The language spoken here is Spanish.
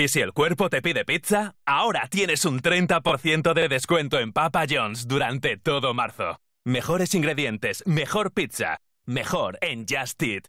Y si el cuerpo te pide pizza, ahora tienes un 30% de descuento en Papa John's durante todo marzo. Mejores ingredientes, mejor pizza, mejor en Just Eat.